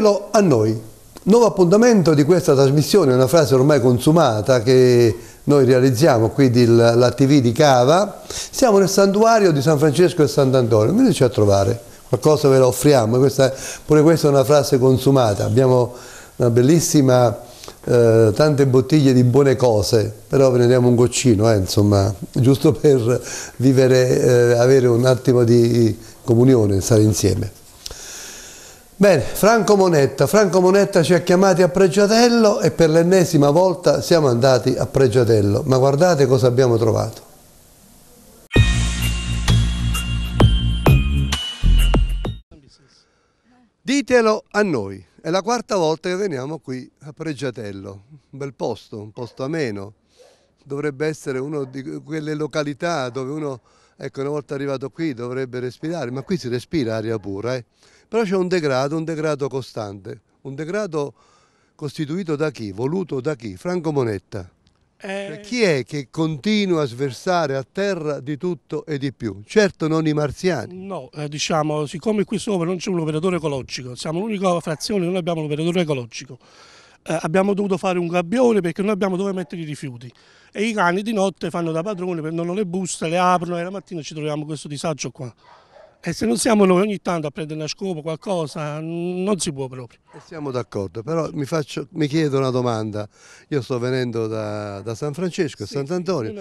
Vangelo a noi. Nuovo appuntamento di questa trasmissione, una frase ormai consumata che noi realizziamo qui la TV di Cava. Siamo nel santuario di San Francesco e Sant'Antonio, veniteci a trovare, qualcosa ve lo offriamo, questa, pure questa è una frase consumata. Abbiamo una bellissima, eh, tante bottiglie di buone cose, però ve ne diamo un goccino, eh, insomma, giusto per vivere, eh, avere un attimo di comunione, stare insieme. Bene, Franco Monetta. Franco Monetta ci ha chiamati a Pregiatello e per l'ennesima volta siamo andati a Pregiatello. Ma guardate cosa abbiamo trovato. Ditelo a noi. È la quarta volta che veniamo qui a Pregiatello. Un bel posto, un posto ameno. Dovrebbe essere una di quelle località dove uno, ecco, una volta arrivato qui dovrebbe respirare, ma qui si respira aria pura, eh però c'è un degrado, un degrado costante, un degrado costituito da chi? Voluto da chi? Franco Monetta. Eh... Cioè, chi è che continua a sversare a terra di tutto e di più? Certo non i marziani. No, eh, diciamo, siccome qui sopra non c'è un operatore ecologico, siamo l'unica frazione che non abbiamo operatore ecologico. Eh, abbiamo dovuto fare un gabbione perché non abbiamo dove mettere i rifiuti e i cani di notte fanno da padrone, prendono le buste, le aprono e la mattina ci troviamo questo disagio qua. E eh, se non siamo noi ogni tanto a prendere una scopa, qualcosa, non si può proprio. E siamo d'accordo, però mi, faccio, mi, chiedo una domanda. Io sto venendo da, da San Francesco, sì, Sant'Antonio,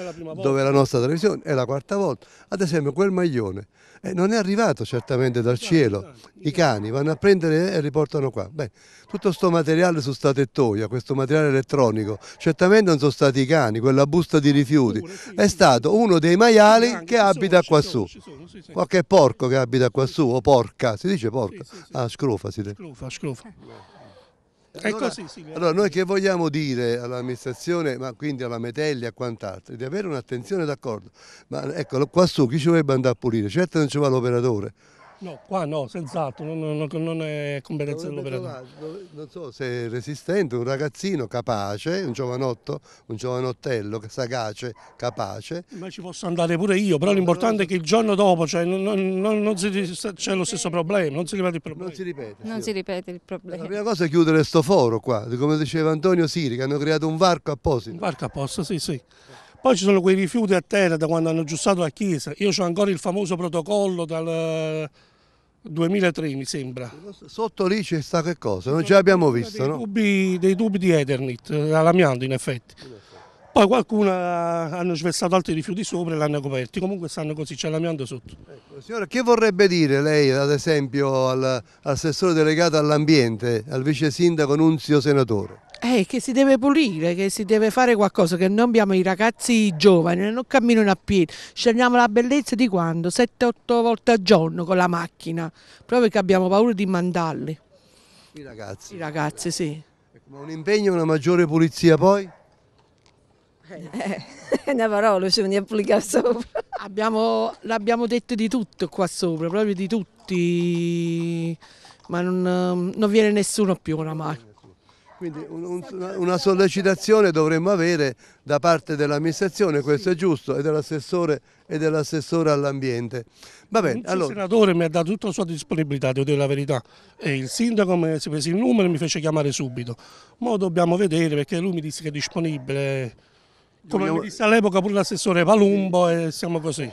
dove la nostra televisione è la quarta volta. Ad esempio quel maglione eh, non è arrivato certamente dal cielo. I cani vanno a prendere e riportano qua. Beh, tutto questo materiale su sta tettoia, questo materiale elettronico, certamente non sono stati i cani, quella busta di rifiuti. è stato uno dei maiali che abita qua su. Qualche porco che abita qua su, o porca, si dice porca? Sì, sì, sì. Ah, scrofa si dice. Scrofa, scrofa. Eh. Eh, allora, così, sì, allora, noi che vogliamo dire all'amministrazione, ma quindi alla Metelli e a quant'altro, di avere un'attenzione d'accordo, ma ecco, qua su chi ci dovrebbe andare a pulire? Certo non ci va l'operatore, No, qua no, senz'altro, non, non, non, è competenza dell'operatore. Non, so se è resistente, un ragazzino capace, un giovanotto, un giovanottello sagace, capace. Ma ci posso andare pure io, però l'importante è che il giorno dopo cioè, c'è lo stesso problema, non si ripete il problema. Non si ripete, non si ripete il problema. La prima cosa è chiudere sto foro qua, come diceva Antonio Siri, che hanno creato un varco apposito. Un varco apposito, sì, sì. Poi ci sono quei rifiuti a terra da quando hanno giustato la chiesa. Io ho ancora il famoso protocollo dal 2003 mi sembra. Sotto lì c'è sta che cosa? Non ce l'abbiamo vista, dei no? Tubi, dei tubi di Eternit, eh, all'amianto in effetti. Poi qualcuno ha sversato altri rifiuti sopra e l'hanno coperti, comunque stanno così, c'è l'amianto sotto. Ecco, signora, che vorrebbe dire lei, ad esempio, al, assessore delegato all'ambiente, al vice sindaco Nunzio Senatore? Eh, che si deve pulire, che si deve fare qualcosa, che noi abbiamo i ragazzi giovani, non camminano a piedi, scegliamo la bellezza di quando? 7-8 volte al giorno con la macchina, proprio perché abbiamo paura di mandarli. I ragazzi? I ragazzi, sì. Ma un impegno, una maggiore pulizia poi? Eh, è una parola, ci a pulire sopra. l'abbiamo detto di tutto qua sopra, proprio di tutti, ma non, non viene nessuno più una macchina. Quindi ah, un, una sollecitazione dovremmo avere da parte dell'amministrazione, questo è giusto, e dell'assessore e dell'assessore all'ambiente. Va bene, allora. Il senatore mi ha dato tutta la sua disponibilità, devo dire la verità. E eh, il sindaco mi si prese il numero e mi fece chiamare subito. Ora dobbiamo vedere perché lui mi disse che è disponibile. Come Vogliamo... mi disse all'epoca pure l'assessore Palumbo e siamo così.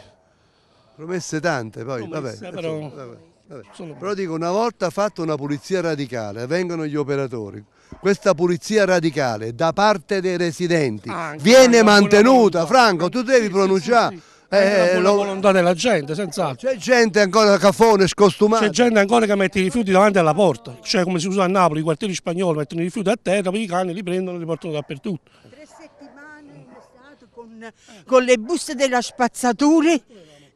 Promesse tante poi, Promesse, vabbè. Però... vabbè. Però dico, una volta fatta una pulizia radicale, vengono gli operatori, questa pulizia radicale da parte dei residenti ah, Anche, viene mantenuta, Franco, tu devi pronunciare. Eh, la volontà della gente, senz'altro. C'è gente ancora caffone, scostumata. C'è gente ancora che mette i rifiuti davanti alla porta, cioè come si usa a Napoli, i quartieri spagnoli mettono i rifiuti a terra, poi i cani li prendono e li portano dappertutto. Tre settimane in stato con, con le buste della spazzatura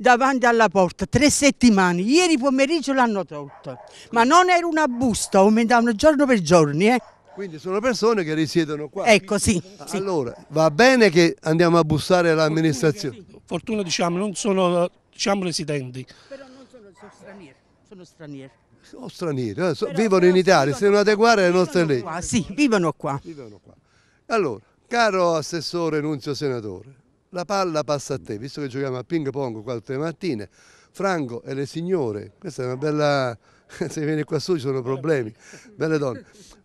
davanti alla porta, tre settimane, ieri pomeriggio l'hanno tolto, ma non era una busta, aumentavano giorno per giorno. Eh. Quindi sono persone che risiedono qua. Ecco, sì. sì. Allora, va bene che andiamo a bussare all'amministrazione? Fortuna, fortuna, diciamo, non sono diciamo, residenti. Però non sono, sono stranieri, sono stranieri. Sono stranieri, eh, so, vivono in Italia, si devono adeguare alle nostre leggi. sì, vivono qua. Vivono qua. Allora, caro assessore Nunzio Senatore, la palla passa a te, visto che giochiamo a ping pong qua tutte le mattine, Franco e le signore, questa è una bella, se viene qua su ci sono problemi, belle donne,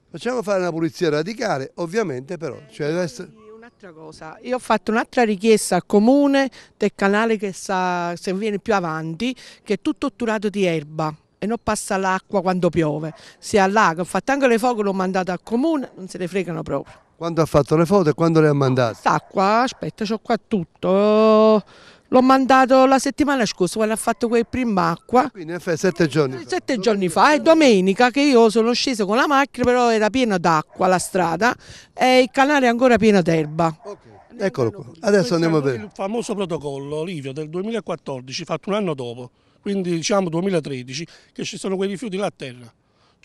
facciamo fare una pulizia radicale, ovviamente però cioè deve eh, essere... Un'altra cosa, io ho fatto un'altra richiesta al comune del canale che sta, se viene più avanti, che è tutto otturato di erba e non passa l'acqua quando piove, si allaga, ho fatto anche le foto, l'ho mandato al comune, non se ne fregano proprio. Quando ha fatto le foto e quando le ha mandate? Sta qua, aspetta, ho qua tutto. L'ho mandato la settimana scorsa quando ha fatto quel primo acqua. Ah, quindi è sette giorni fa. Sette giorni fa, è domenica che io sono sceso con la macchina, però era piena d'acqua la strada e il canale è ancora pieno d'erba. Okay. Eccolo qua, adesso andiamo a vedere. Il famoso protocollo Livio del 2014, fatto un anno dopo, quindi diciamo 2013, che ci sono quei rifiuti là a terra.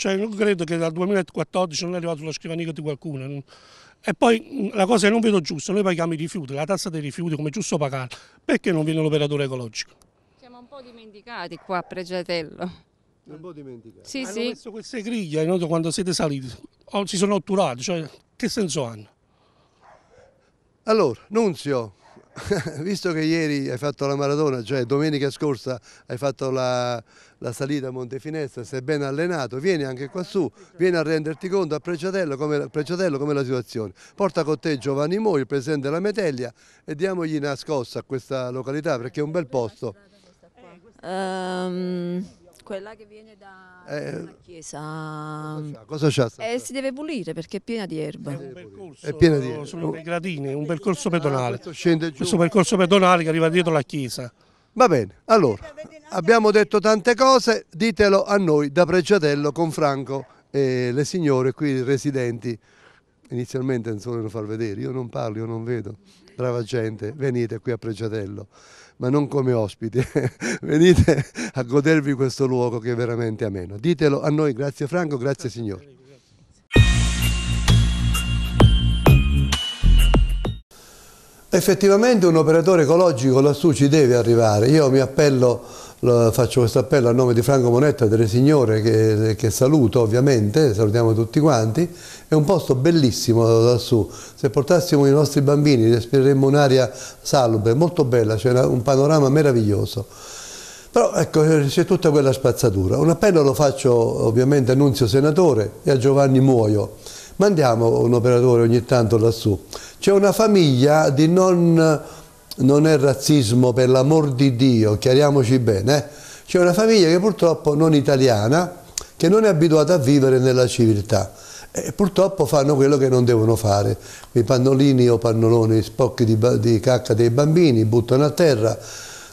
Cioè, non credo che dal 2014 non è arrivato sulla scrivania di qualcuno. E poi mm, la cosa che non vedo giusta, noi paghiamo i rifiuti, la tassa dei rifiuti come è giusto pagare, perché non viene l'operatore ecologico? Siamo un po' dimenticati qua a Pregiatello. Un po' dimenticati. Sì, hanno sì. messo queste griglie noto, quando siete saliti, oh, si sono otturati, cioè che senso hanno? Allora, Nunzio, visto che ieri hai fatto la maratona, cioè domenica scorsa hai fatto la, la salita a Montefinestra, se ben allenato, vieni anche qua su, vieni a renderti conto a Preciatello come, Preciatello come la situazione. Porta con te Giovanni Mo, il presidente della Metellia e diamogli nascosta a questa località perché è un bel posto. Um, quella che viene da eh, una chiesa cosa c'ha, eh, si deve pulire perché è piena di erba è piena di erba. sono dei gradini, un percorso pedonale ah, questo, questo percorso pedonale che arriva dietro la chiesa Va bene, allora, abbiamo detto tante cose, ditelo a noi da Pregiatello con Franco e le signore qui residenti. Inizialmente non vogliono far vedere, io non parlo, io non vedo. Brava gente, venite qui a Pregiatello, ma non come ospiti, venite a godervi questo luogo che è veramente ameno. Ditelo a noi, grazie Franco, grazie signore. Effettivamente un operatore ecologico lassù ci deve arrivare, io mi appello, faccio questo appello a nome di Franco Monetta delle signore che, che, saluto ovviamente, salutiamo tutti quanti, è un posto bellissimo lassù, se portassimo i nostri bambini respireremmo un'aria salubre, molto bella, c'è cioè un panorama meraviglioso. Però ecco, c'è tutta quella spazzatura. Un appello lo faccio ovviamente a Nunzio Senatore e a Giovanni Muoio mandiamo un operatore ogni tanto lassù. C'è una famiglia di non, non è razzismo per l'amor di Dio, chiariamoci bene, c'è una famiglia che purtroppo non italiana, che non è abituata a vivere nella civiltà e purtroppo fanno quello che non devono fare. I pannolini o pannoloni i spocchi di, di cacca dei bambini buttano a terra,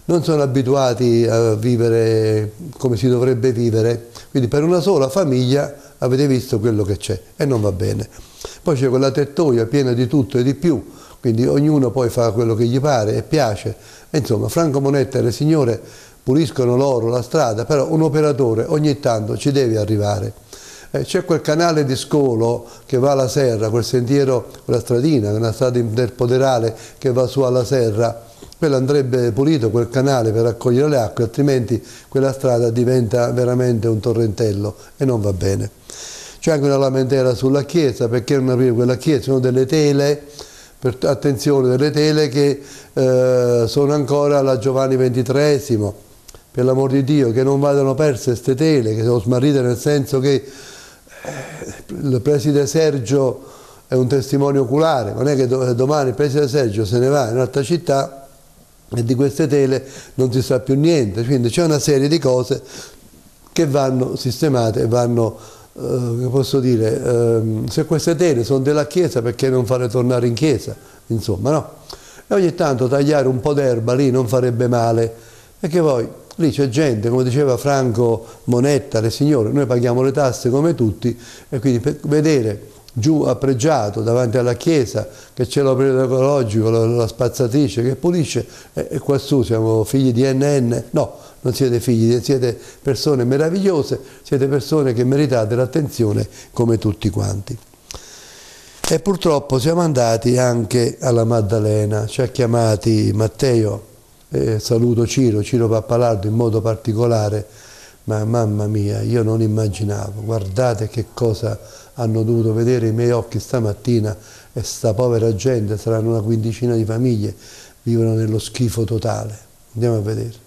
non sono abituati a vivere come si dovrebbe vivere, quindi per una sola famiglia avete visto quello che c'è e non va bene. Poi c'è quella tettoia piena di tutto e di più, quindi ognuno poi fa quello che gli pare e piace. insomma, Franco Monetta e le signore puliscono loro la strada, però un operatore ogni tanto ci deve arrivare. Eh, c'è quel canale di scolo che va alla serra, quel sentiero, quella stradina, una strada interpoderale che va su alla serra, quello andrebbe pulito quel canale per raccogliere le acque, altrimenti quella strada diventa veramente un torrentello e non va bene. C'è anche una lamentela sulla chiesa, perché non aprire quella chiesa? Sono delle tele, per, attenzione, delle tele che eh, sono ancora alla Giovanni XXIII, per l'amor di Dio, che non vadano perse queste tele, che sono smarrite nel senso che eh, il preside Sergio è un testimone oculare, non è che eh, domani il preside Sergio se ne va in un'altra città e di queste tele non si sa più niente, quindi c'è una serie di cose che vanno sistemate vanno, eh, posso dire, eh, se queste tele sono della chiesa perché non farle tornare in chiesa, insomma no? E ogni tanto tagliare un po' d'erba lì non farebbe male, perché poi lì c'è gente, come diceva Franco Monetta, le signore, noi paghiamo le tasse come tutti e quindi per vedere giù a Pregiato davanti alla chiesa che c'è l'operatore ecologico, la, la, spazzatrice che pulisce e, e quassù siamo figli di NN, no, non siete figli, siete persone meravigliose, siete persone che meritate l'attenzione come tutti quanti. E purtroppo siamo andati anche alla Maddalena, ci ha chiamati Matteo, eh, saluto Ciro, Ciro Pappalardo in modo particolare, ma mamma mia, io non immaginavo, guardate che cosa hanno dovuto vedere i miei occhi stamattina e sta povera gente, saranno una quindicina di famiglie, vivono nello schifo totale. Andiamo a vedere.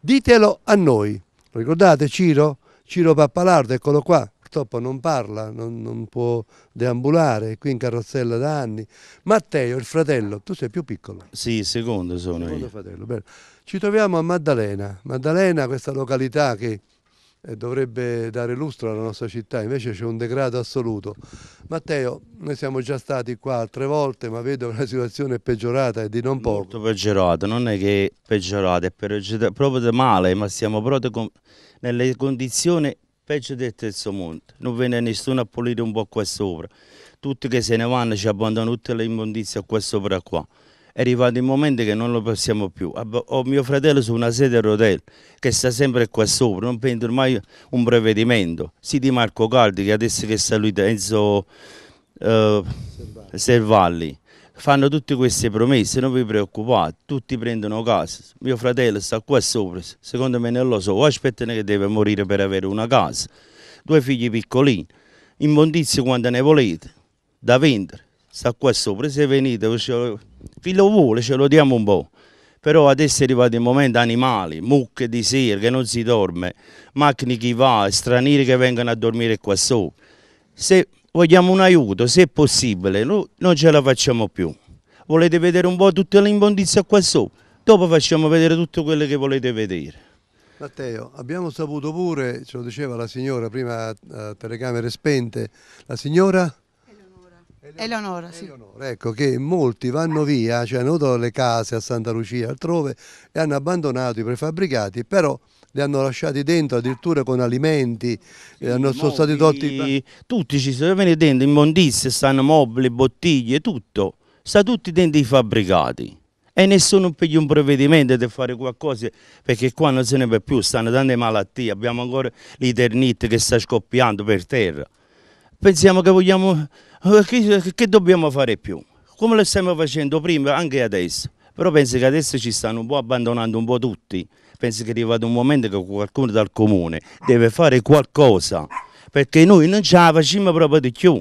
Ditelo a noi. ricordate Ciro? Ciro Pappalardo, eccolo qua purtroppo non parla, non, non può deambulare, è qui in carrozzella da anni. Matteo, il fratello, tu sei più piccolo. Sì, secondo sono secondo io. Fratello, bello. Ci troviamo a Maddalena, Maddalena questa località che eh, dovrebbe dare lustro alla nostra città, invece c'è un degrado assoluto. Matteo, noi siamo già stati qua altre volte, ma vedo che la situazione è peggiorata e di non poco. Molto peggiorata, non è che è peggiorata, è peggiorata proprio male, ma siamo proprio nelle condizioni peggio del terzo monte, non viene nessuno a pulire un po' qua sopra, tutti che se ne vanno ci abbandonano tutte le immondizie qua sopra qua. È arrivato il momento che non lo possiamo più. Ho mio fratello su una sedia a rotelle che sta sempre qua sopra, non prende ormai un prevedimento. Sì di Marco Caldi che adesso che saluta Enzo eh, Servalli fanno tutte queste promesse, non vi preoccupate, tutti prendono casa. Mio fratello sta qua sopra, secondo me non lo so, aspettano che deve morire per avere una casa, due figli piccolini, immondizie quando ne volete, da vendere, sta qua sopra, se venite, chi lo vuole ce lo diamo un po'. Però adesso è arrivato il momento animali, mucche di sera che non si dorme, macchine che va, stranieri che vengono a dormire qua sopra. Se vogliamo un aiuto, se è possibile, noi non ce la facciamo più. Volete vedere un po' tutte le immondizie qua sopra? Dopo facciamo vedere tutto quello che volete vedere. Matteo, abbiamo saputo pure, ce lo diceva la signora prima a eh, telecamere spente, la signora... Eleonora, sì. Eleonora, ecco che molti vanno via, cioè hanno dato le case a Santa Lucia altrove e hanno abbandonato i prefabbricati, però li hanno lasciati dentro addirittura con alimenti, eh, sì, hanno, sono stati tolti... Tutti ci sono venuti dentro, immondizie, stanno mobili, bottiglie, tutto, sta tutti dentro i fabbricati e nessuno piglia un provvedimento per fare qualcosa perché qua non se ne può più, stanno tante malattie, abbiamo ancora l'iternit che sta scoppiando per terra. Pensiamo che vogliamo, eh, che, eh, che dobbiamo fare più? Come lo stiamo facendo prima, anche adesso, però penso che adesso ci stanno un po' abbandonando un po' tutti penso che è arrivato un momento che qualcuno dal comune deve fare qualcosa, perché noi non ce la facciamo proprio di più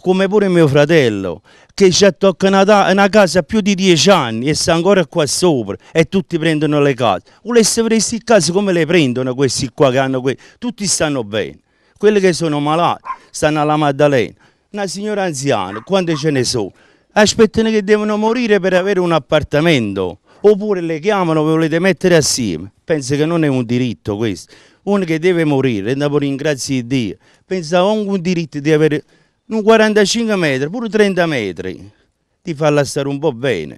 come pure mio fratello, che ci ha toccato una casa più di dieci anni e sta ancora qua sopra e tutti prendono le case. Volesse avere questi casi come le prendono questi qua che hanno qui? Tutti stanno bene, quelli che sono malati stanno alla Maddalena. Una signora anziana, quante ce ne sono? Aspettano che devono morire per avere un appartamento oppure le chiamano volete mettere assieme. Penso che non è un diritto questo. Uno che deve morire, dopo ringrazio di Dio, pensa a un diritto di avere un 45 metri, pure 30 metri, ti fa stare un po' bene.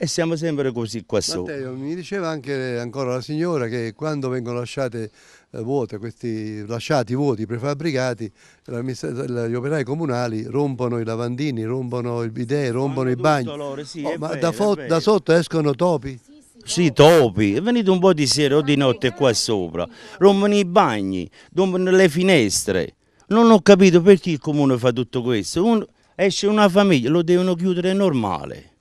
E siamo sempre così qua sotto. mi diceva anche ancora la signora che quando vengono lasciate eh, vuote, questi lasciati vuoti prefabbricati, gli operai comunali rompono i lavandini, rompono i bidet, rompono i bagni. Loro, sì, oh, ma bello, da, da, sotto escono topi? Sì, topi, venite un po' di sera o di notte qua sopra, rompono i bagni, rompono le finestre. Non ho capito perché il comune fa tutto questo. Un, esce una famiglia, lo devono chiudere normale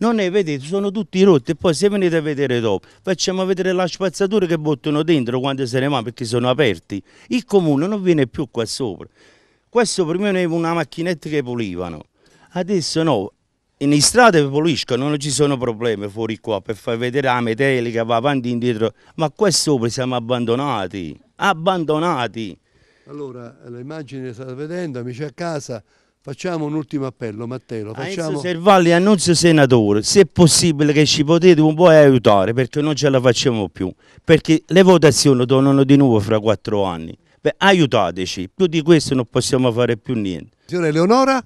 non ne vedete, sono tutti rotti e poi se venite a vedere dopo facciamo vedere la spazzatura che buttano dentro quando se ne va perché sono aperti. Il comune non viene più qua sopra. Qua sopra prima era una macchinetta che pulivano, adesso no. In strada puliscono, non ci sono problemi fuori qua per far vedere la metelica, va avanti e indietro, ma qua sopra siamo abbandonati, abbandonati. Allora, l'immagine che state vedendo, amici a casa, Facciamo un ultimo appello, Matteo. Facciamo... Enzo Servalli, annunzio senatore, se è possibile che ci potete un po' aiutare perché non ce la facciamo più, perché le votazioni tornano di nuovo fra quattro anni. Beh, aiutateci, più di questo non possiamo fare più niente. Signora Eleonora?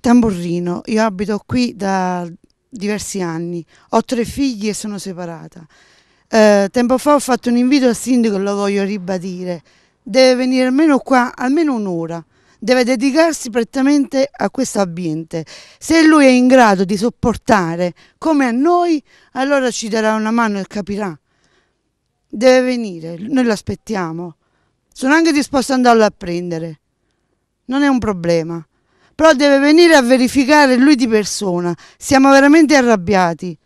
Tamburrino, io abito qui da diversi anni, ho tre figli e sono separata. Eh, tempo fa ho fatto un invito al sindaco e lo voglio ribadire. Deve venire almeno qua, almeno un'ora deve dedicarsi prettamente a questo ambiente. Se lui è in grado di sopportare come a noi, allora ci darà una mano e capirà. Deve venire, noi l'aspettiamo. Sono anche disposto ad andarlo a prendere. Non è un problema. Però deve venire a verificare lui di persona. Siamo veramente arrabbiati.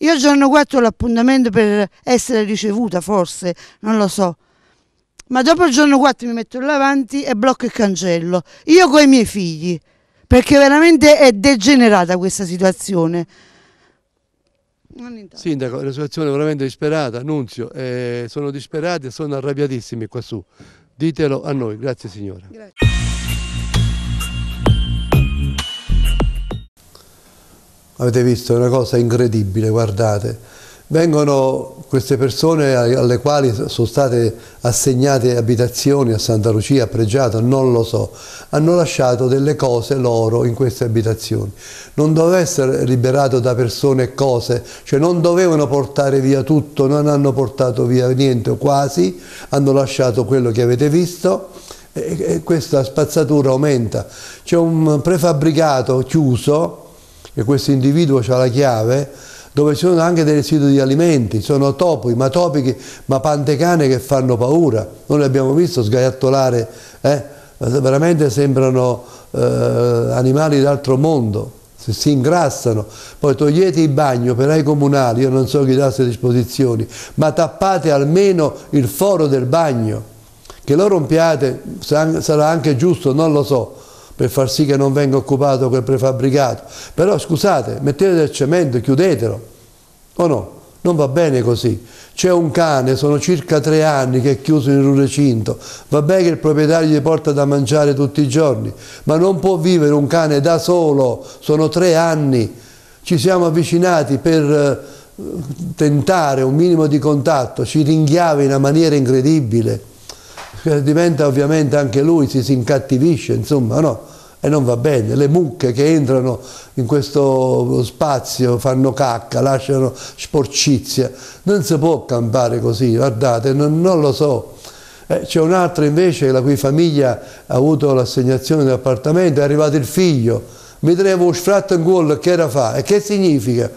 Io giorno 4 ho l'appuntamento per essere ricevuta, forse, non lo so ma dopo il giorno 4 mi metto là e blocco il cancello, io con i miei figli, perché veramente è degenerata questa situazione. Sindaco, la situazione è veramente disperata, annunzio, eh, sono disperati e sono arrabbiatissimi quassù, ditelo a noi, grazie signora. Grazie. Avete visto, una cosa incredibile, guardate vengono queste persone alle quali sono state assegnate abitazioni a Santa Lucia, a Pregiato, non lo so, hanno lasciato delle cose loro in queste abitazioni. Non doveva essere liberato da persone e cose, cioè non dovevano portare via tutto, non hanno portato via niente o quasi, hanno lasciato quello che avete visto e questa spazzatura aumenta. C'è un prefabbricato chiuso e questo individuo ha la chiave, dove ci sono anche dei residui di alimenti, sono topi, ma topi che, ma pantecane che fanno paura, noi li abbiamo visto sgaiattolare, eh? veramente sembrano eh, animali d'altro mondo, si, si ingrassano, poi togliete il bagno per ai comunali, io non so chi dà queste disposizioni, ma tappate almeno il foro del bagno, che lo rompiate sarà anche giusto, non lo so, per far sì che non venga occupato quel prefabbricato. Però scusate, mettete del cemento, chiudetelo. O no? Non va bene così. C'è un cane, sono circa tre anni che è chiuso in un recinto. Va bene che il proprietario gli porta da mangiare tutti i giorni, ma non può vivere un cane da solo. Sono tre anni. Ci siamo avvicinati per eh, tentare un minimo di contatto, ci ringhiava in una maniera incredibile. Eh, diventa ovviamente anche lui, si, si incattivisce, insomma, no? E non va bene, le mucche che entrano in questo spazio fanno cacca, lasciano sporcizia, non si può campare così, guardate, non, non lo so. Eh, C'è un'altra invece la cui famiglia ha avuto l'assegnazione dell'appartamento, è arrivato il figlio, mi trevo un sfratto in gol, che era fa? E che significa?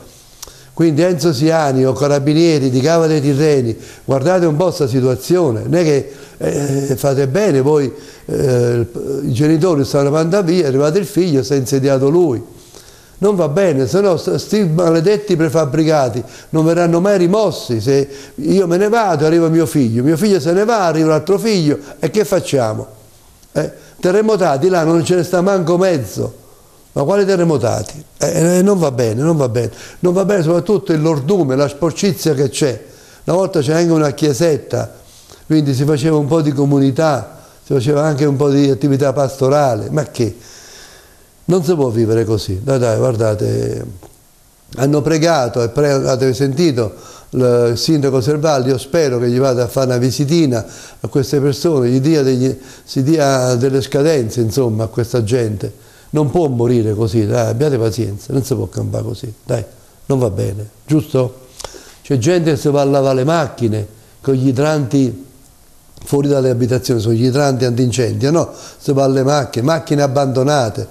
Quindi Enzo Siani o Carabinieri di Cava dei Tirreni, guardate un po' questa situazione, non è che eh, fate bene, voi eh, i genitori stanno andando via, è arrivato il figlio, si è insediato lui. Non va bene, se no questi maledetti prefabbricati non verranno mai rimossi. Se io me ne vado, arriva mio figlio, mio figlio se ne va, arriva un altro figlio e che facciamo? Eh, terremotati là non ce ne sta manco mezzo. Ma quali terremotati? Eh, eh, eh, non va bene, non va bene. Non va bene soprattutto il lordume, la sporcizia che c'è. Una volta c'è anche una chiesetta, quindi si faceva un po' di comunità, si faceva anche un po' di attività pastorale, ma che? Non si può vivere così. Dai, dai, guardate, hanno pregato, e pre avete sentito il sindaco Servalli, io spero che gli vada a fare una visitina a queste persone, gli dia degli, si dia delle scadenze insomma a questa gente non può morire così, dai, abbiate pazienza, non si può campare così, dai, non va bene, giusto? C'è gente che si va a lavare le macchine con gli idranti fuori dalle abitazioni, sono gli idranti antincendio, no? Si va alle macchine, macchine abbandonate.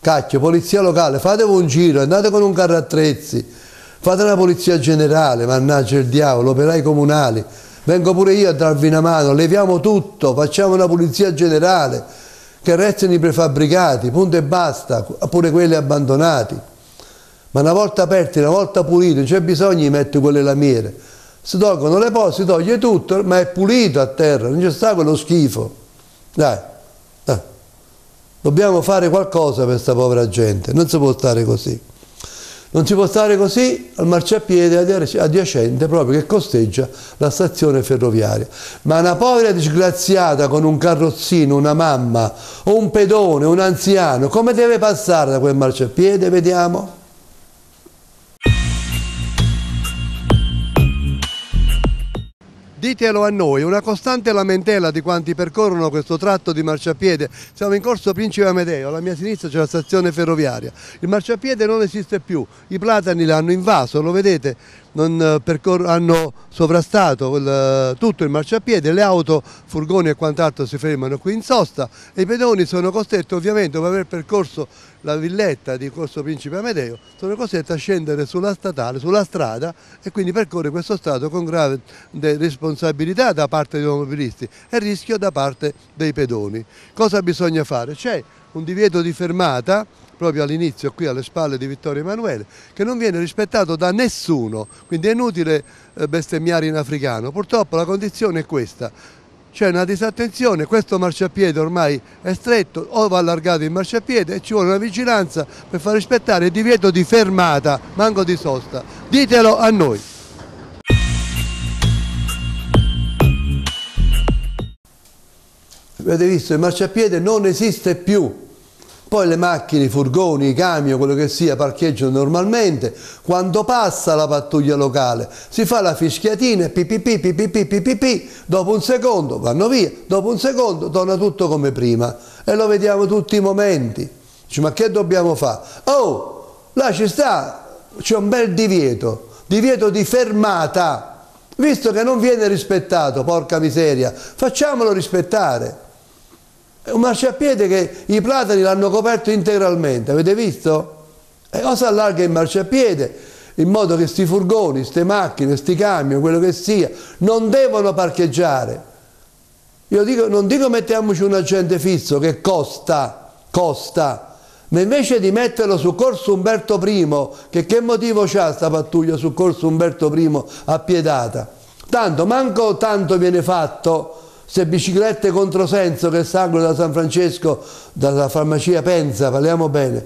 Cacchio, polizia locale, fatevi un giro, andate con un carro attrezzi, fate la polizia generale, mannaggia il diavolo, operai comunali, vengo pure io a darvi una mano, leviamo tutto, facciamo una polizia generale che restano i prefabbricati, punto e basta, oppure quelli abbandonati. Ma una volta aperti, una volta puliti, non c'è bisogno di mettere quelle lamiere. Si tolgono le poste, si toglie tutto, ma è pulito a terra, non c'è sta quello schifo. Dai, dai, dobbiamo fare qualcosa per questa povera gente, non si può stare così. Non si può stare così al marciapiede adiacente proprio che costeggia la stazione ferroviaria. Ma una povera disgraziata con un carrozzino, una mamma un pedone, un anziano, come deve passare da quel marciapiede? Vediamo. Ditelo a noi, una costante lamentela di quanti percorrono questo tratto di marciapiede. Siamo in corso Principe Amedeo, alla mia sinistra c'è la stazione ferroviaria. Il marciapiede non esiste più, i platani l'hanno invaso, lo vedete? Eh, hanno sovrastato il, eh, tutto il marciapiede, le auto, furgoni e quant'altro si fermano qui in sosta e i pedoni sono costretti ovviamente dopo aver percorso la villetta di Corso Principe Amedeo, sono costretti a scendere sulla statale, sulla strada e quindi percorre questo strato con grave responsabilità da parte degli automobilisti e rischio da parte dei pedoni. Cosa bisogna fare? C'è un divieto di fermata proprio all'inizio qui alle spalle di Vittorio Emanuele, che non viene rispettato da nessuno, quindi è inutile eh, bestemmiare in africano. Purtroppo la condizione è questa, c'è una disattenzione, questo marciapiede ormai è stretto, o va allargato il marciapiede e ci vuole una vigilanza per far rispettare il divieto di fermata, manco di sosta. Ditelo a noi. Avete visto, il marciapiede non esiste più, poi le macchine, i furgoni, i camion, quello che sia, parcheggiano normalmente, quando passa la pattuglia locale si fa la fischiatina, pipipi, pipipi, pipipi, dopo un secondo vanno via, dopo un secondo torna tutto come prima e lo vediamo tutti i momenti. Dice, ma che dobbiamo fare? Oh, là ci sta, c'è un bel divieto, divieto di fermata, visto che non viene rispettato, porca miseria, facciamolo rispettare un marciapiede che i platani l'hanno coperto integralmente, avete visto? E cosa allarga il marciapiede? In modo che questi furgoni, queste macchine, questi camion, quello che sia, non devono parcheggiare. Io dico, non dico mettiamoci un agente fisso che costa, costa, ma invece di metterlo su Corso Umberto I, che che motivo c'ha sta pattuglia su Corso Umberto I a Piedata? Tanto, manco tanto viene fatto, se biciclette controsenso che salgono da San Francesco, dalla farmacia Penza, parliamo bene,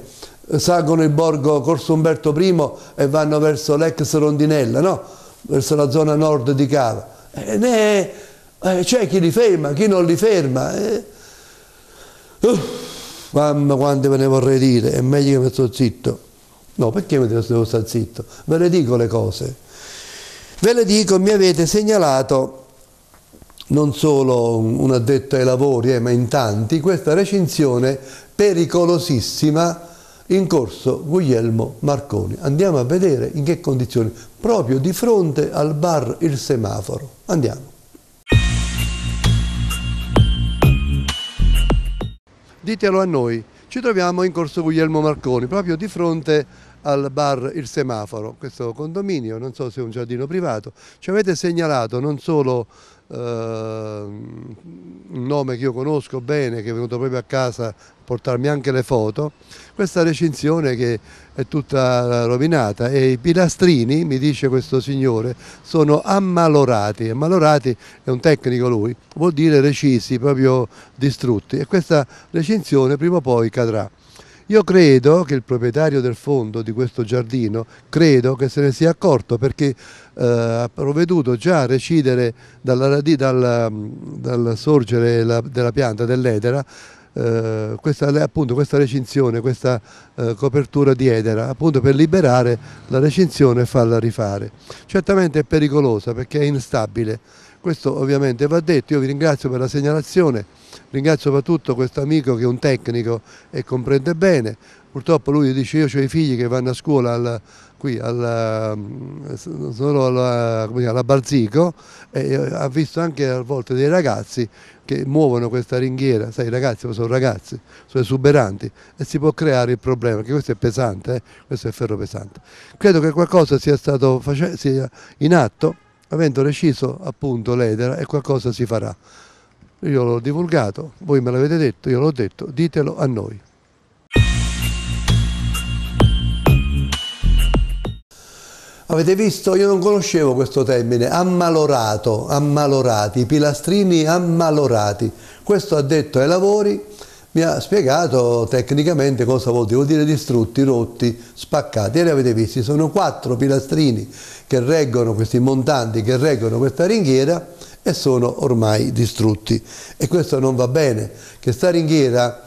salgono il borgo Corso Umberto I e vanno verso l'ex Rondinella, no? verso la zona nord di Cava. Eh, né, eh, c'è chi li ferma, chi non li ferma. Eh. Uh, mamma quante ve ne vorrei dire, è meglio che mi sto zitto. No, perché mi devo stare zitto? Ve le dico le cose. Ve le dico, mi avete segnalato non solo un addetto ai lavori, eh, ma in tanti, questa recensione pericolosissima in corso Guglielmo Marconi. Andiamo a vedere in che condizioni, proprio di fronte al bar Il Semaforo. Andiamo. Ditelo a noi, ci troviamo in corso Guglielmo Marconi, proprio di fronte al bar Il Semaforo, questo condominio, non so se è un giardino privato. Ci avete segnalato non solo Ehm, un nome che io conosco bene, che è venuto proprio a casa a portarmi anche le foto, questa recinzione che è tutta rovinata e i pilastrini, mi dice questo signore, sono ammalorati, ammalorati è un tecnico lui, vuol dire recisi, proprio distrutti e questa recinzione prima o poi cadrà. Io credo che il proprietario del fondo di questo giardino, credo che se ne sia accorto perché eh, ha provveduto già a recidere dalla, dal, dal, sorgere la, della pianta, dell'edera, eh, questa, appunto, questa recinzione, questa eh, copertura di edera, appunto per liberare la recinzione e farla rifare. Certamente è pericolosa perché è instabile, questo ovviamente va detto, io vi ringrazio per la segnalazione, ringrazio soprattutto questo amico che è un tecnico e comprende bene, purtroppo lui dice io ho i figli che vanno a scuola al, qui mm, alla, solo alla, alla Balzico e ha visto anche a volte dei ragazzi che muovono questa ringhiera, sai i ragazzi sono ragazzi, sono esuberanti e si può creare il problema, perché questo è pesante, eh? questo è ferro pesante. Credo che qualcosa sia stato sia in atto avendo deciso appunto l'edera e qualcosa si farà. Io l'ho divulgato, voi me l'avete detto, io l'ho detto, ditelo a noi. Avete visto? Io non conoscevo questo termine, ammalorato, ammalorati, pilastrini ammalorati. Questo ha detto ai lavori mi ha spiegato tecnicamente cosa vuol dire, vuol dire distrutti, rotti, spaccati e li avete visti, sono quattro pilastrini che reggono questi montanti, che reggono questa ringhiera e sono ormai distrutti e questo non va bene, che sta ringhiera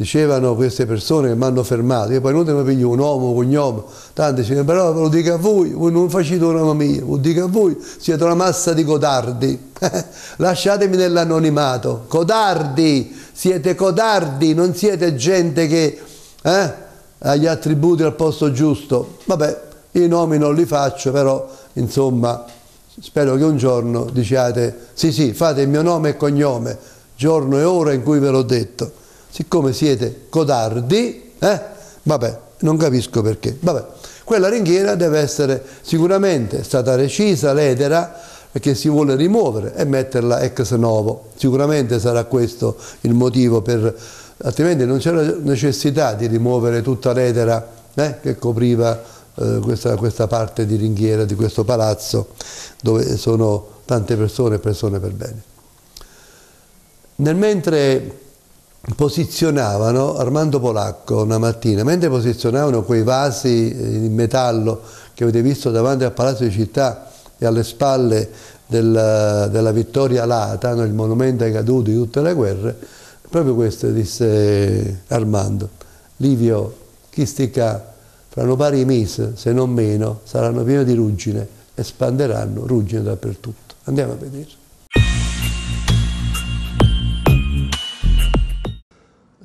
dicevano queste persone che mi hanno fermato, io poi non te ne piglio un uomo, un cognome, tanti dicevano però ve lo dico a voi, voi non facete una nome mia, lo dico a voi, siete una massa di codardi, lasciatemi nell'anonimato, codardi, siete codardi, non siete gente che eh, ha gli attributi al posto giusto, vabbè, i nomi non li faccio, però insomma spero che un giorno diciate sì sì, fate il mio nome e cognome, giorno e ora in cui ve l'ho detto siccome siete codardi, eh, vabbè, non capisco perché. Vabbè, quella ringhiera deve essere sicuramente stata recisa, l'edera, perché si vuole rimuovere e metterla ex novo. Sicuramente sarà questo il motivo per, altrimenti non c'era necessità di rimuovere tutta l'edera eh, che copriva eh, questa, questa parte di ringhiera di questo palazzo dove sono tante persone e persone per bene. Nel mentre posizionavano Armando Polacco una mattina, mentre posizionavano quei vasi eh, in metallo che avete visto davanti al Palazzo di Città e alle spalle della, della Vittoria Lata, no, il monumento ai caduti di tutte le guerre, proprio questo disse Armando, Livio, chi sticca faranno pari mesi, se non meno, saranno pieni di ruggine e spanderanno ruggine dappertutto. Andiamo a vedere.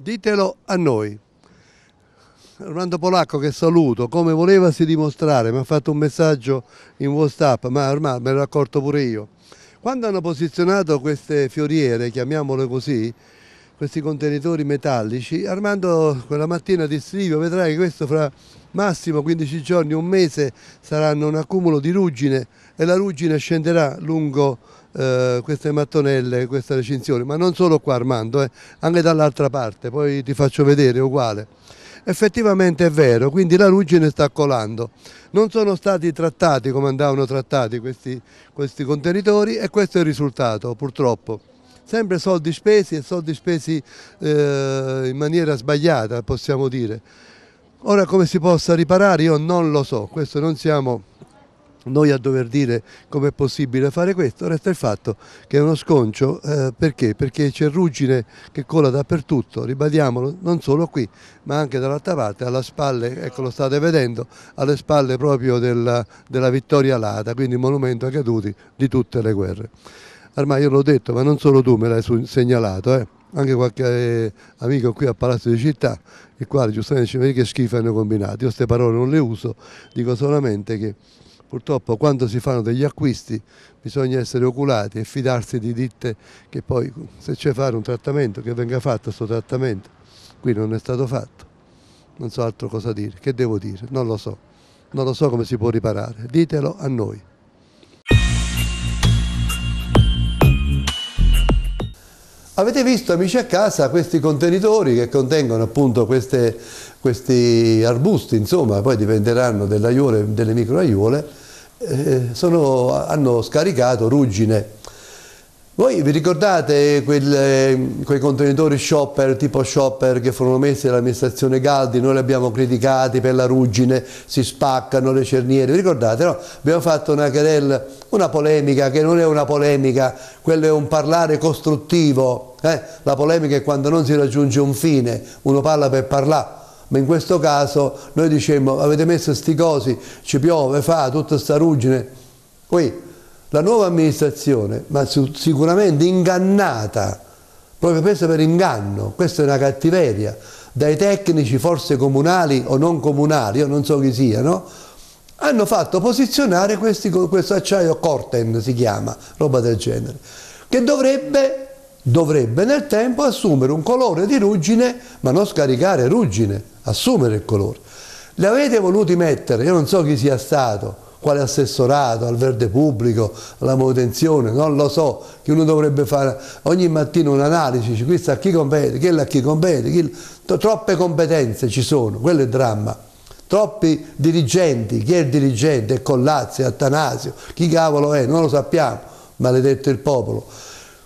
Ditelo a noi. Armando Polacco che saluto, come volevasi dimostrare, mi ha fatto un messaggio in Whatsapp, ma ormai me l'ho accorto pure io. Quando hanno posizionato queste fioriere, chiamiamole così, questi contenitori metallici, Armando quella mattina disse Livio vedrai che questo fra massimo 15 giorni, un mese, saranno un accumulo di ruggine e la ruggine scenderà lungo eh, queste mattonelle, questa recinzione, ma non solo qua Armando, eh, anche dall'altra parte, poi ti faccio vedere, uguale. Effettivamente è vero, quindi la ruggine sta colando. Non sono stati trattati come andavano trattati questi, questi contenitori e questo è il risultato purtroppo sempre soldi spesi e soldi spesi eh, in maniera sbagliata possiamo dire. Ora come si possa riparare io non lo so, questo non siamo noi a dover dire com'è possibile fare questo, resta il fatto che è uno sconcio, eh, perché? Perché c'è ruggine che cola dappertutto, ribadiamolo, non solo qui, ma anche dall'altra parte, alla spalle, ecco lo state vedendo, alle spalle proprio della, della Vittoria alata, quindi monumento ai caduti di tutte le guerre. Ormai io l'ho detto, ma non solo tu me l'hai segnalato, eh anche qualche eh, amico qui a Palazzo di Città, il quale giustamente dice vede che schifo hanno combinato. Io queste parole non le uso, dico solamente che Purtroppo quando si fanno degli acquisti bisogna essere oculati e fidarsi di ditte che poi se c'è fare un trattamento che venga fatto questo trattamento. Qui non è stato fatto, non so altro cosa dire, che devo dire, non lo so, non lo so come si può riparare, ditelo a noi. Avete visto amici a casa questi contenitori che contengono appunto queste questi arbusti, insomma, poi diventeranno delle, aiuole, delle microaiuole, eh, sono, hanno scaricato ruggine. Voi vi ricordate quel, eh, quei contenitori shopper, tipo shopper, che furono messi dall'amministrazione Galdi, noi li abbiamo criticati per la ruggine, si spaccano le cerniere, vi ricordate? No? Abbiamo fatto una querella, una polemica che non è una polemica, quello è un parlare costruttivo, eh? la polemica è quando non si raggiunge un fine, uno parla per parlare ma in questo caso noi dicemmo avete messo sti cosi, ci piove, fa tutta sta ruggine. Poi la nuova amministrazione, ma sicuramente ingannata, proprio presa per inganno, questa è una cattiveria, dai tecnici forse comunali o non comunali, io non so chi siano, hanno fatto posizionare questi, questo acciaio Corten, si chiama, roba del genere, che dovrebbe dovrebbe nel tempo assumere un colore di ruggine ma non scaricare ruggine, assumere il colore. Le avete voluti mettere, io non so chi sia stato, quale assessorato, al verde pubblico, alla manutenzione, non lo so, che uno dovrebbe fare ogni mattina un'analisi, questo a chi compete, quello a chi compete, chi... troppe competenze ci sono, quello è il dramma. Troppi dirigenti, chi è il dirigente? È Collazzi, Attanasio, chi cavolo è? Non lo sappiamo, maledetto il popolo.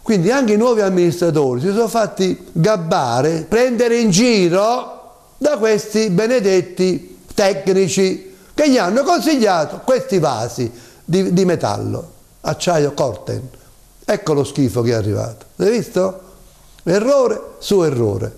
Quindi anche i nuovi amministratori si sono fatti gabbare, prendere in giro da questi benedetti tecnici che gli hanno consigliato questi vasi di, di metallo, acciaio corten. Ecco lo schifo che è arrivato. L'hai visto? Errore su errore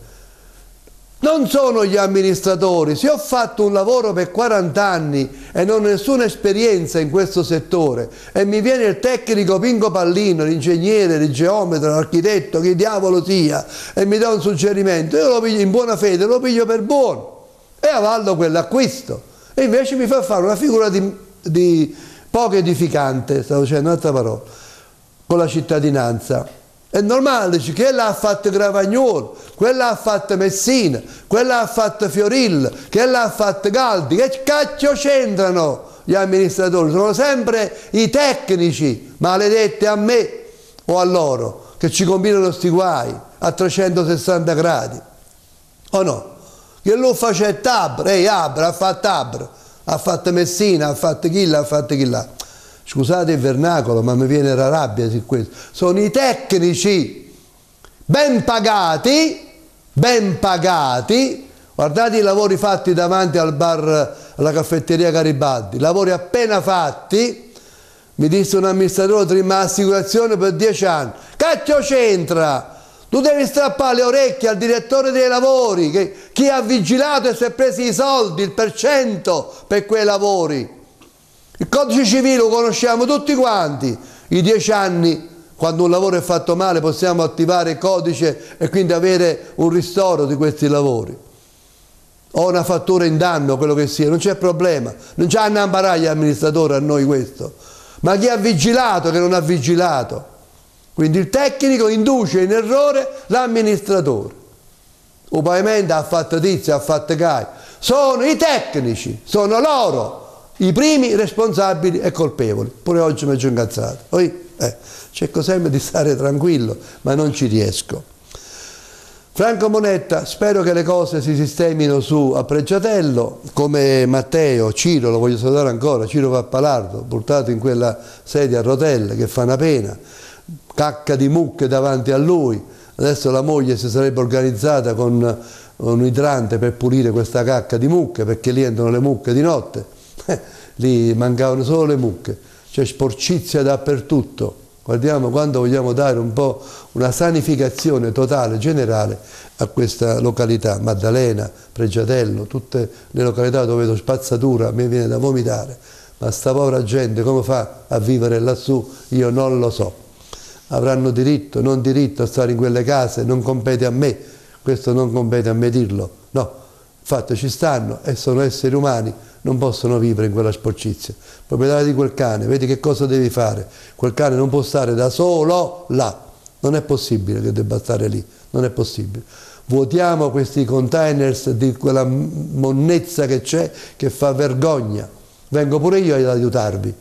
non sono gli amministratori. Se ho fatto un lavoro per 40 anni e non ho nessuna esperienza in questo settore e mi viene il tecnico Pingo Pallino, l'ingegnere, il geometro, l'architetto, chi diavolo sia, e mi dà un suggerimento, io lo piglio in buona fede, lo piglio per buono e avallo quell'acquisto. E invece mi fa fare una figura di, di poco edificante, stavo dicendo un'altra parola, con la cittadinanza. È normale, quella ha fatto Gravagnolo, quella ha fatto Messina, quella ha fatto Fiorillo, quella ha fatto Galdi. Che cacchio c'entrano gli amministratori? Sono sempre i tecnici, maledetti a me o a loro, che ci combinano sti guai a 360 gradi. O no? Che lo faceva Tabra, ehi Abra, ha fatto Abra, ha fatto Messina, ha fatto chi là, ha fatto chi là scusate il vernacolo ma mi viene la rabbia su questo, sono i tecnici ben pagati, ben pagati, guardate i lavori fatti davanti al bar, alla caffetteria Garibaldi, lavori appena fatti, mi disse un amministratore, ma assicurazione per dieci anni, cacchio c'entra? Tu devi strappare le orecchie al direttore dei lavori, che, chi ha vigilato e si è preso i soldi, il percento per quei lavori. Il codice civile lo conosciamo tutti quanti, i dieci anni quando un lavoro è fatto male possiamo attivare il codice e quindi avere un ristoro di questi lavori o una fattura in danno, quello che sia, non c'è problema, non c'è una baraglia amministratore a noi questo, ma chi ha vigilato che non ha vigilato. Quindi il tecnico induce in errore l'amministratore. O ha fatto tizio, ha fatto cai. Sono i tecnici, sono loro i primi responsabili e colpevoli. Pure oggi mi sono ingazzato. Poi, eh, cerco sempre di stare tranquillo, ma non ci riesco. Franco Monetta, spero che le cose si sistemino su a Pregiatello, come Matteo, Ciro, lo voglio salutare ancora, Ciro Pappalardo, buttato in quella sedia a rotelle che fa una pena, cacca di mucche davanti a lui, adesso la moglie si sarebbe organizzata con un idrante per pulire questa cacca di mucche perché lì entrano le mucche di notte eh, lì mancavano solo le mucche, c'è cioè sporcizia dappertutto. Guardiamo quando vogliamo dare un po' una sanificazione totale, generale a questa località, Maddalena, Pregiatello, tutte le località dove vedo spazzatura, a me viene da vomitare, ma sta povera gente come fa a vivere lassù? Io non lo so. Avranno diritto, non diritto a stare in quelle case, non compete a me, questo non compete a me dirlo, no, infatti ci stanno e sono esseri umani, non possono vivere in quella sporcizia. Proprietario di quel cane, vedi che cosa devi fare. Quel cane non può stare da solo là. Non è possibile che debba stare lì, non è possibile. Vuotiamo questi containers di quella monnezza che c'è che fa vergogna. Vengo pure io ad aiutarvi.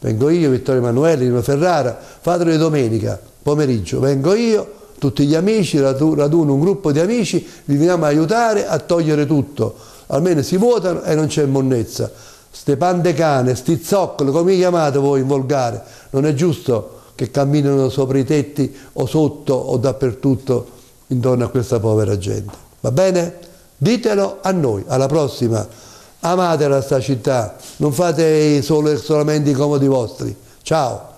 Vengo io, Vittorio Emanuele, Rino Ferrara, fatelo di domenica, pomeriggio. Vengo io, tutti gli amici, raduno un gruppo di amici, vi veniamo a aiutare a togliere tutto almeno si votano e non c'è monnezza. Ste pande cane, sti zoccoli, come li chiamate voi in volgare, non è giusto che camminano sopra i tetti o sotto o dappertutto intorno a questa povera gente. Va bene? Ditelo a noi, alla prossima. Amate la sta città, non fate solo, solamente i comodi vostri. Ciao!